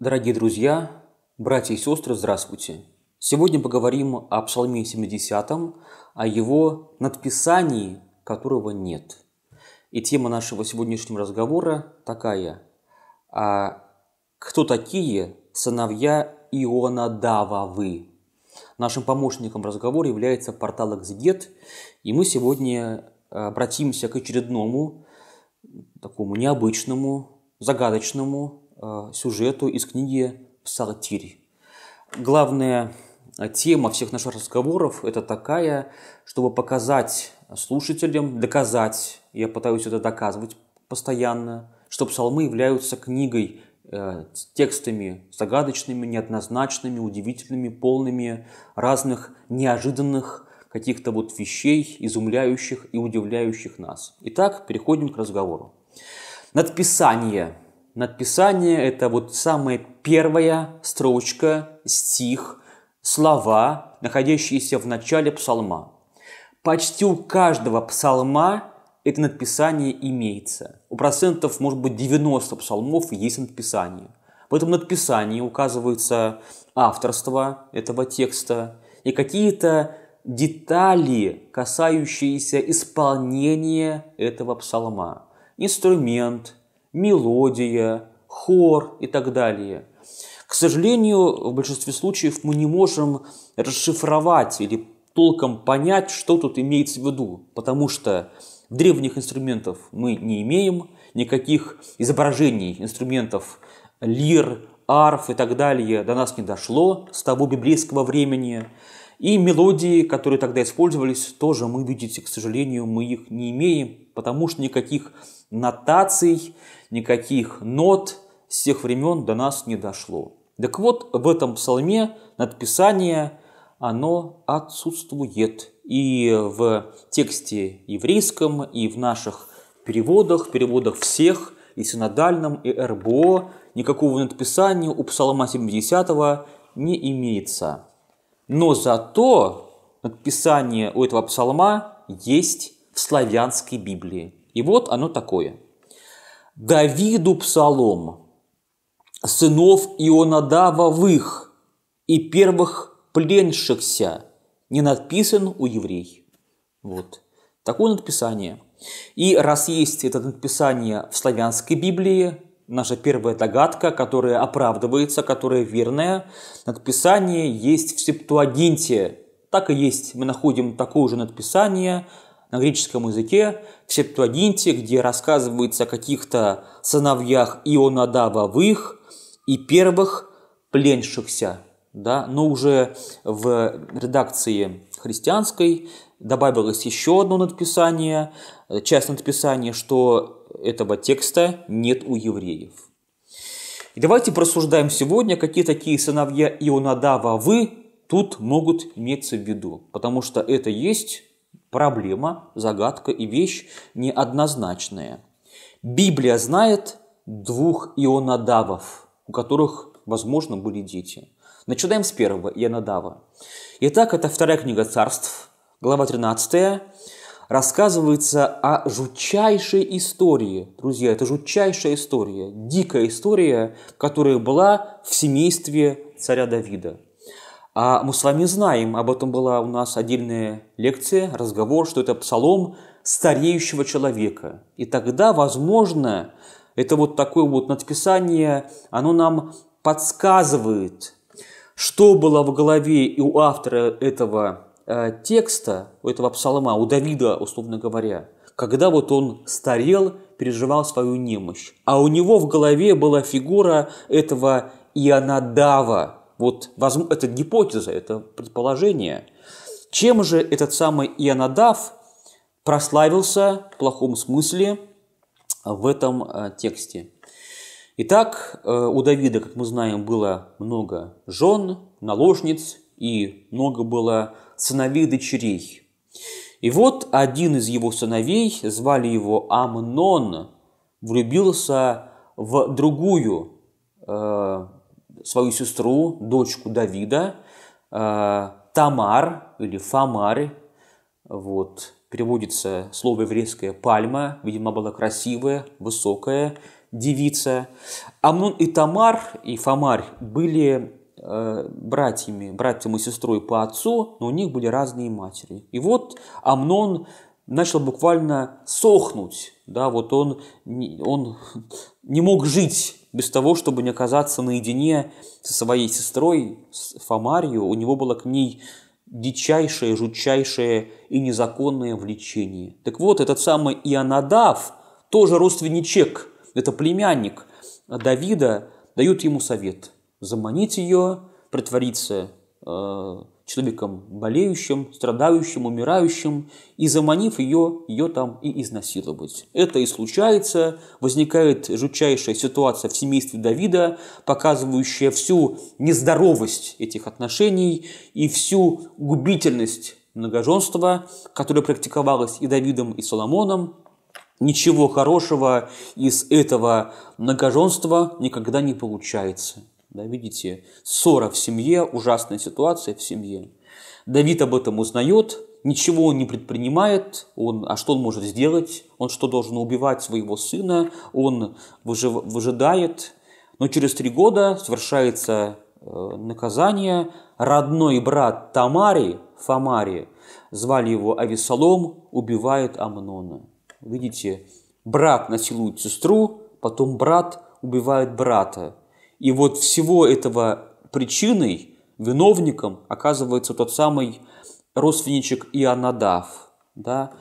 Дорогие друзья, братья и сестры, здравствуйте! Сегодня поговорим о Псалме 70, о его надписании, которого нет. И тема нашего сегодняшнего разговора такая. А кто такие сыновья Ионадававы? Нашим помощником разговора является портал «Экзегет», и мы сегодня э, обратимся к очередному, такому необычному, загадочному Э, сюжету из книги «Псалтирь». Главная э, тема всех наших разговоров – это такая, чтобы показать слушателям, доказать, я пытаюсь это доказывать постоянно, что псалмы являются книгой, э, текстами загадочными, неоднозначными, удивительными, полными разных неожиданных каких-то вот вещей, изумляющих и удивляющих нас. Итак, переходим к разговору. Надписание Надписание – это вот самая первая строчка, стих, слова, находящиеся в начале псалма. Почти у каждого псалма это надписание имеется. У процентов, может быть, 90 псалмов есть надписание. В этом надписании указывается авторство этого текста и какие-то детали, касающиеся исполнения этого псалма. Инструмент – мелодия, хор и так далее. К сожалению, в большинстве случаев мы не можем расшифровать или толком понять, что тут имеется в виду, потому что древних инструментов мы не имеем, никаких изображений инструментов лир, арф и так далее до нас не дошло с того библейского времени. И мелодии, которые тогда использовались, тоже мы, видите, к сожалению, мы их не имеем, потому что никаких нотаций, никаких нот с тех времен до нас не дошло. Так вот, в этом псалме надписание, оно отсутствует. И в тексте еврейском, и в наших переводах, переводах всех, и синодальном, и РБО, никакого надписания у псалма 70 не имеется. Но зато надписание у этого псалма есть в славянской Библии. И вот оно такое. «Давиду псалом, сынов Ионадавовых и первых пленшихся, не надписан у еврей». Вот. Такое надписание. И раз есть это надписание в славянской Библии, наша первая догадка, которая оправдывается, которая верная. Надписание есть в септуагинте. Так и есть. Мы находим такое же надписание на греческом языке в септуагинте, где рассказывается о каких-то сыновьях Ионадавовых и первых пленшихся. Да? Но уже в редакции христианской добавилось еще одно надписание, э, часть надписания, что этого текста нет у евреев. И давайте просуждаем сегодня, какие такие сыновья Ионадава а вы тут могут иметься в виду, потому что это есть проблема, загадка и вещь неоднозначная. Библия знает двух Ионадавов, у которых, возможно, были дети. Начинаем с первого Ионадава. Итак, это вторая книга царств, глава 13, рассказывается о жутчайшей истории. Друзья, это жутчайшая история, дикая история, которая была в семействе царя Давида. А мы с вами знаем, об этом была у нас отдельная лекция, разговор, что это псалом стареющего человека. И тогда, возможно, это вот такое вот надписание, оно нам подсказывает, что было в голове и у автора этого Э, текста, у этого псалма, у Давида, условно говоря, когда вот он старел, переживал свою немощь. А у него в голове была фигура этого Ионадава. Вот это гипотеза, это предположение. Чем же этот самый Ионадав прославился в плохом смысле в этом э, тексте? Итак, э, у Давида, как мы знаем, было много жен, наложниц, и много было сыновей и дочерей. И вот один из его сыновей, звали его Амнон, влюбился в другую э, свою сестру, дочку Давида, э, Тамар или Фамарь, вот, переводится слово еврейское «пальма», видимо, была красивая, высокая девица. Амнон и Тамар, и Фамарь были Э, братьями, братьям и сестрой по отцу, но у них были разные матери. И вот Амнон начал буквально сохнуть, да, вот он, он не мог жить без того, чтобы не оказаться наедине со своей сестрой, с Фомарио, у него было к ней дичайшее, жутчайшее и незаконное влечение. Так вот, этот самый Ионадав, тоже родственничек, это племянник Давида, дают ему совет – заманить ее, притвориться э, человеком болеющим, страдающим, умирающим, и заманив ее, ее там и изнасиловать. Это и случается, возникает жутчайшая ситуация в семействе Давида, показывающая всю нездоровость этих отношений и всю губительность многоженства, которое практиковалось и Давидом, и Соломоном, ничего хорошего из этого многоженства никогда не получается. Да, видите, ссора в семье, ужасная ситуация в семье. Давид об этом узнает, ничего он не предпринимает, он, а что он может сделать? Он что, должен убивать своего сына? Он выжив, выжидает, но через три года совершается э, наказание. Родной брат Тамари, Фамари, звали его Авесолом, убивает Амнона. Видите, брат насилует сестру, потом брат убивает брата. И вот всего этого причиной, виновником оказывается тот самый родственничек Ионадав. Да?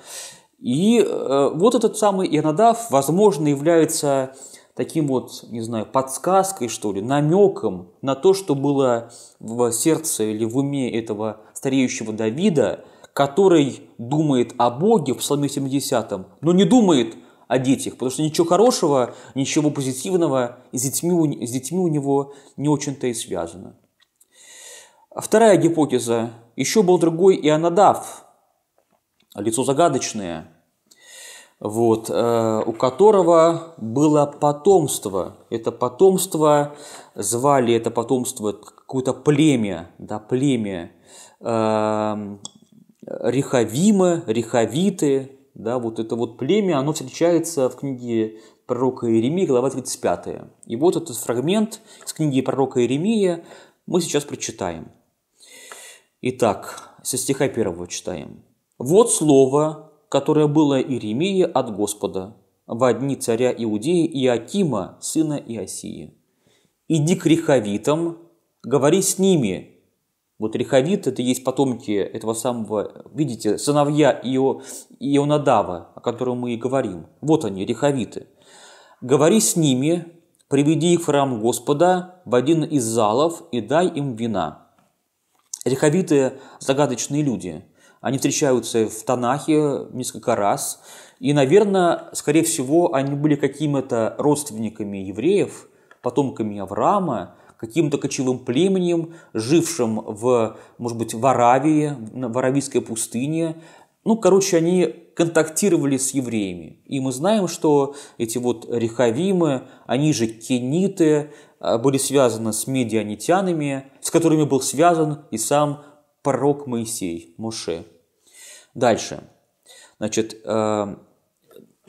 И э, вот этот самый Ионадав, возможно, является таким вот, не знаю, подсказкой, что ли, намеком на то, что было в сердце или в уме этого стареющего Давида, который думает о Боге в Псалме 70, но не думает – о детях, потому что ничего хорошего, ничего позитивного с детьми, с детьми у него не очень-то и связано. Вторая гипотеза. Еще был другой Ионадав, лицо загадочное, вот, э, у которого было потомство. Это потомство, звали это потомство какое-то племя, да, племя э, эм, Рихавима, Рихавиты, да, вот это вот племя, оно встречается в книге пророка Иеремии, глава 35. И вот этот фрагмент из книги пророка Иеремия мы сейчас прочитаем. Итак, со стиха первого читаем. «Вот слово, которое было Иеремии от Господа, во дни царя Иудеи Акима сына Иосии. Иди к реховитам, говори с ними, вот Рихавит – это есть потомки этого самого, видите, сыновья Ио, Ионадава, о котором мы и говорим. Вот они, рехавиты. «Говори с ними, приведи их в храм Господа, в один из залов и дай им вина». Рехавиты загадочные люди. Они встречаются в Танахе несколько раз. И, наверное, скорее всего, они были какими-то родственниками евреев, потомками Авраама, каким-то кочевым племенем, жившим в, может быть, в Аравии, в Аравийской пустыне. Ну, короче, они контактировали с евреями. И мы знаем, что эти вот рехавимы, они же кениты, а, были связаны с медианитянами, с которыми был связан и сам пророк Моисей, Моше. Дальше. Значит, э,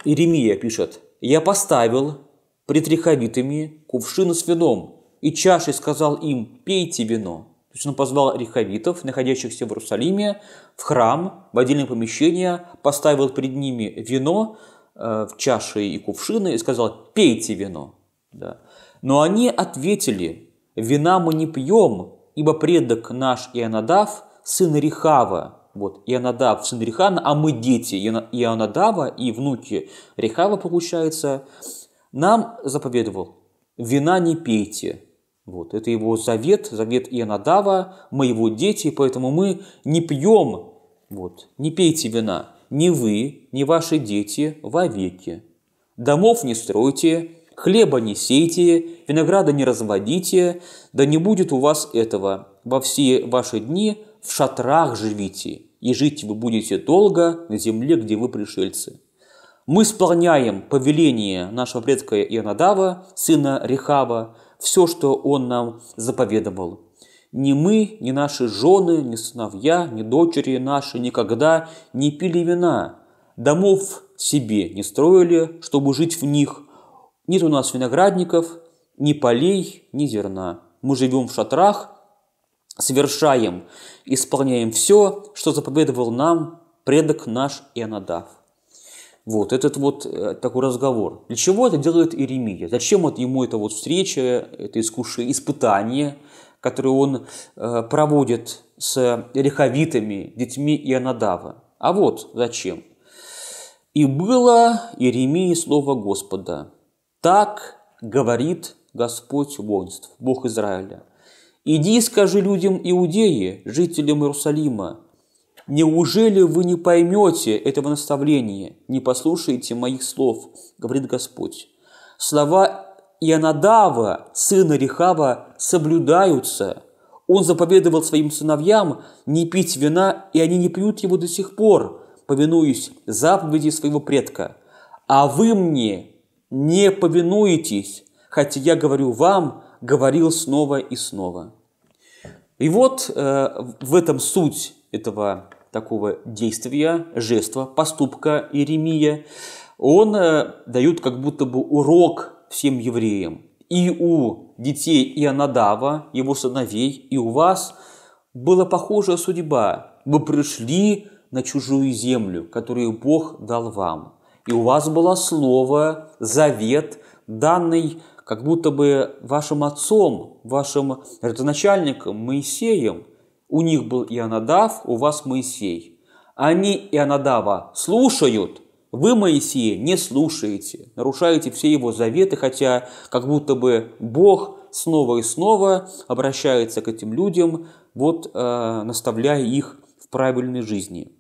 Иеремия пишет, «Я поставил пред рехавитами кувшин с вином, и чашей сказал им, пейте вино. То есть он позвал рихавитов, находящихся в Иерусалиме, в храм, в отдельное помещение, поставил перед ними вино э, в чаши и кувшины и сказал, пейте вино. Да. Но они ответили, вина мы не пьем, ибо предок наш Ионадав, сын Рихава, вот, Ионадав, сын Рихана, а мы дети Ионадава и внуки Рихава, получается, нам заповедовал, вина не пейте, вот. Это его завет, завет Ионадава, мы его дети, поэтому мы не пьем, вот, не пейте вина, ни вы, ни ваши дети вовеки. Домов не стройте, хлеба не сейте, винограда не разводите, да не будет у вас этого. Во все ваши дни в шатрах живите, и жить вы будете долго на земле, где вы пришельцы. Мы исполняем повеление нашего предка Ионадава, сына Рехава, все, что Он нам заповедовал. Ни мы, ни наши жены, ни сыновья, ни дочери наши никогда не пили вина, домов себе не строили, чтобы жить в них. Нет у нас виноградников, ни полей, ни зерна. Мы живем в шатрах, совершаем, исполняем все, что заповедовал нам предок наш Ионадав. Вот этот вот э, такой разговор. Для чего это делает Иеремия? Зачем вот ему эта вот встреча, это искушение, испытание, которое он э, проводит с реховитами, детьми Ионадава? А вот зачем. «И было Иеремии слово Господа. Так говорит Господь воинств, Бог Израиля. Иди скажи людям Иудеи, жителям Иерусалима, Неужели вы не поймете этого наставления, не послушаете моих слов, говорит Господь. Слова Ионадава, сына Рехава, соблюдаются. Он заповедовал своим сыновьям не пить вина, и они не пьют его до сих пор, повинуясь заповеди своего предка. А вы мне не повинуетесь, хотя я говорю вам, говорил снова и снова. И вот э, в этом суть этого такого действия, жества, поступка Иеремия, он э, дает как будто бы урок всем евреям. И у детей Ионадава, его сыновей, и у вас была похожая судьба. Вы пришли на чужую землю, которую Бог дал вам. И у вас было слово, завет, данный как будто бы вашим отцом, вашим родоначальником Моисеем – у них был Ионадав, у вас Моисей. Они Ионадава слушают, вы Моисея не слушаете, нарушаете все его заветы, хотя как будто бы Бог снова и снова обращается к этим людям, вот э, наставляя их в правильной жизни.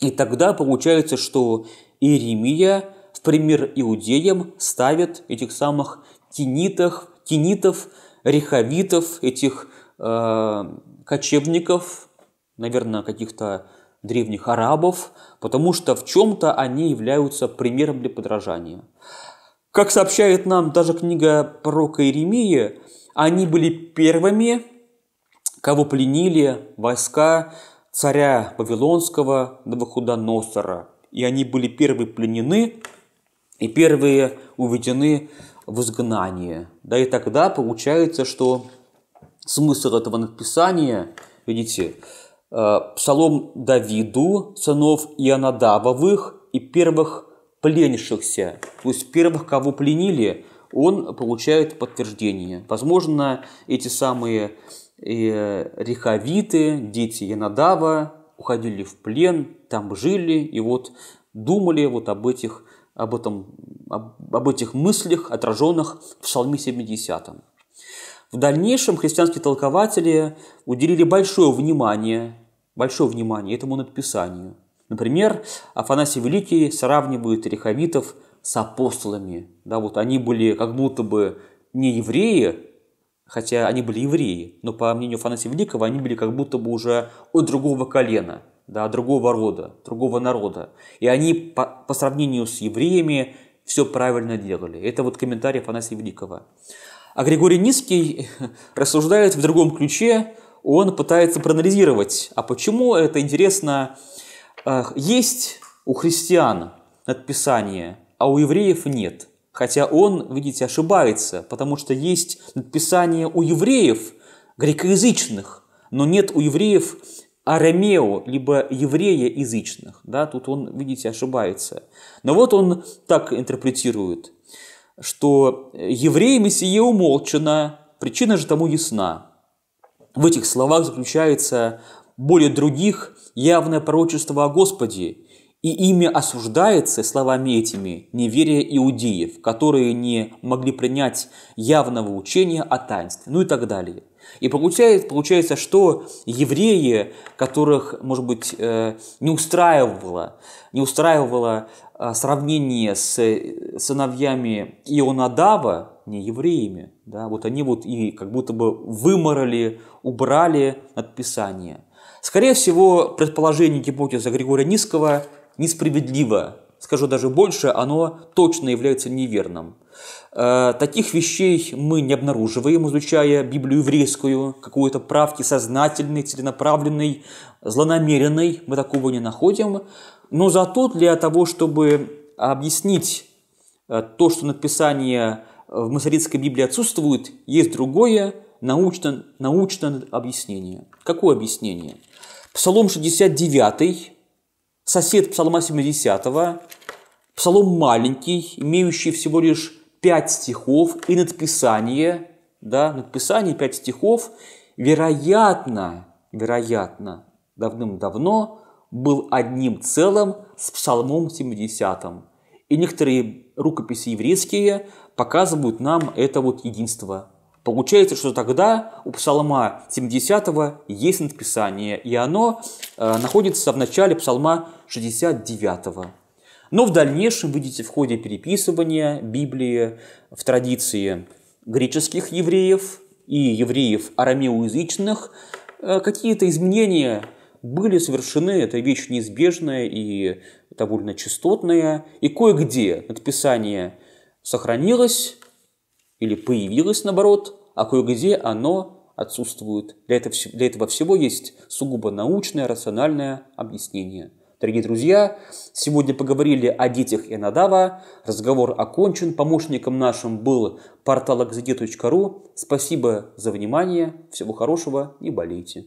И тогда получается, что Иеремия в пример иудеям ставит этих самых кинитов, кинитов рехавитов, этих э, кочевников, наверное, каких-то древних арабов, потому что в чем-то они являются примером для подражания. Как сообщает нам даже книга пророка Иеремии, они были первыми, кого пленили войска царя Вавилонского Новохудоносора. И они были первые пленены и первые уведены в изгнание. Да и тогда получается, что смысл этого написания, видите, э, псалом Давиду, сынов Ионадабовых и первых пленившихся, то есть первых, кого пленили, он получает подтверждение. Возможно, эти самые э, рехавиты, дети Янадава, уходили в плен, там жили, и вот думали вот об этих, об этом, об, об этих мыслях, отраженных в Псалме 70. В дальнейшем христианские толкователи уделили большое внимание, большое внимание этому надписанию. Например, Афанасий Великий сравнивает рехавитов с апостолами. Да, вот они были как будто бы не евреи, хотя они были евреи, но по мнению Афанасия Великого они были как будто бы уже от другого колена, да, другого рода, другого народа. И они по, по сравнению с евреями все правильно делали. Это вот комментарий Афанасия Великого. А Григорий Низкий рассуждает в другом ключе, он пытается проанализировать, а почему это интересно, э, есть у христиан надписание, а у евреев нет. Хотя он, видите, ошибается, потому что есть надписание у евреев, грекоязычных, но нет у евреев арамео, либо еврея Да, тут он, видите, ошибается. Но вот он так интерпретирует что э, евреи сие умолчено, причина же тому ясна. В этих словах заключается более других явное пророчество о Господе, и имя осуждается словами этими неверие иудеев, которые не могли принять явного учения о таинстве, ну и так далее. И получается, получается, что евреи, которых, может быть, э, не устраивало, не устраивало а, сравнение с э, сыновьями Ионадава, не евреями, да, вот они вот и как будто бы выморали, убрали от Писания. Скорее всего, предположение гипотеза Григория Низкого несправедливо. Скажу даже больше, оно точно является неверным. Э, таких вещей мы не обнаруживаем, изучая Библию еврейскую, какую то правки сознательной, целенаправленной, злонамеренной, мы такого не находим но зато для того, чтобы объяснить э, то, что написание в Масоритской Библии отсутствует, есть другое научно, научное объяснение. Какое объяснение? Псалом 69, сосед Псалма 70, Псалом маленький, имеющий всего лишь 5 стихов и надписание, да, надписание 5 стихов, вероятно, вероятно, давным-давно был одним целым с Псалмом 70. И некоторые рукописи еврейские показывают нам это вот единство. Получается, что тогда у Псалма 70 есть написание, и оно э, находится в начале Псалма 69. Но в дальнейшем, видите, в ходе переписывания Библии в традиции греческих евреев и евреев арамеоязычных э, какие-то изменения были совершены, это вещь неизбежная и довольно частотная, и кое-где надписание сохранилось или появилось наоборот, а кое-где оно отсутствует. Для этого, для этого всего есть сугубо научное, рациональное объяснение. Дорогие друзья, сегодня поговорили о детях Энадава, Разговор окончен. Помощником нашим был портал экзеди.ру. Спасибо за внимание. Всего хорошего. Не болейте.